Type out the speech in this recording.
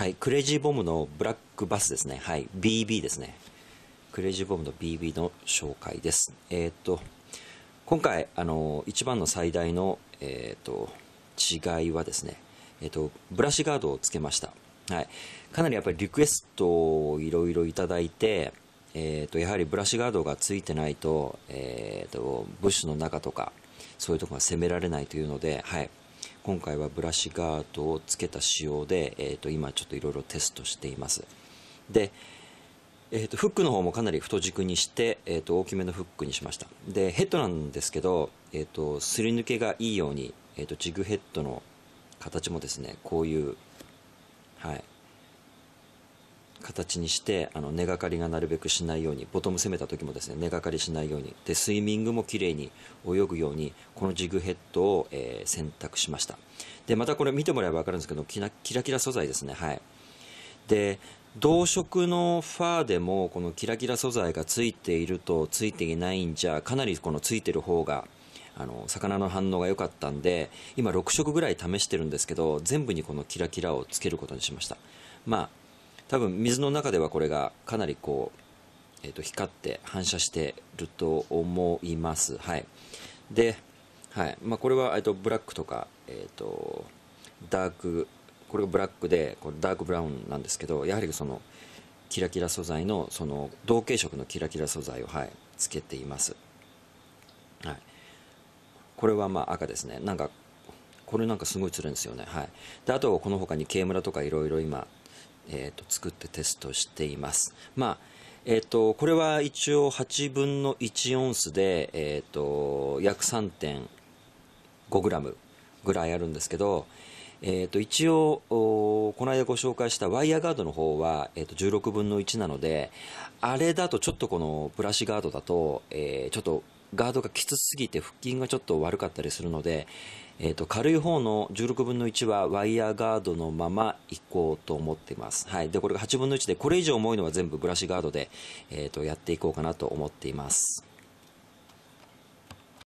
はい、クレイジーボムのブラックバスですね。はい、BB ですね。クレイジーボムの BB の紹介です。えっ、と、今回、あの、一番の最大の、えっ、と、違いはですね、えっ、と、ブラシガードをつけました。はい。かなりやっぱりリクエストをいろいろいただいて、えっ、と、やはりブラシガードがついてないと、えっ、と、ブッシュの中とか、そういうとこが攻められないというので、はい。今回はブラシガードをつけた仕様で、えー、と今ちょっといろいろテストしていますで、えー、とフックの方もかなり太軸にして、えー、と大きめのフックにしましたでヘッドなんですけど、えー、とすり抜けがいいように、えー、とジグヘッドの形もですねこういう、はい、形にしてあの根がかりがなるべくしないようにボトム攻めた時もですね根がかりしないようにでスイミングもきれいに泳ぐようにこのジグヘッドを、えー、選択しましたでまたこれ見てもらえば分かるんですけどキラキラキラ素材ですねはいで同色のファーでもこのキラキラ素材がついているとついていないんじゃかなりこのついてる方があの魚の反応が良かったんで今6色ぐらい試してるんですけど全部にこのキラキラをつけることにしましたまあ多分水の中ではこれがかなりこう、えー、と光って反射してると思います。はい。で、はいまあ、これは、えー、とブラックとか、えー、とダーク、これがブラックで、これダークブラウンなんですけど、やはりその、キラキラ素材の、その、同系色のキラキラ素材を、はい、つけています。はい。これはまあ赤ですね。なんか、これなんかすごい釣るんですよね。はい。で、あと、この他に K 村とかいろいろ今、えーと、作ってテストしています。まあえーと、これは一応8分の1オンスで、えーと、と約3 5ムぐらいあるんですけど、えー、と一応この間ご紹介したワイヤーガードの方は、えー、と16分の1なのであれだとちょっとこのブラシガードだと、えー、ちょっとガードがきつすぎて腹筋がちょっと悪かったりするので、えっ、ー、と、軽い方の16分の1はワイヤーガードのままいこうと思っています。はい。で、これが8分の1で、これ以上重いのは全部ブラシガードで、えっ、ー、と、やっていこうかなと思っています。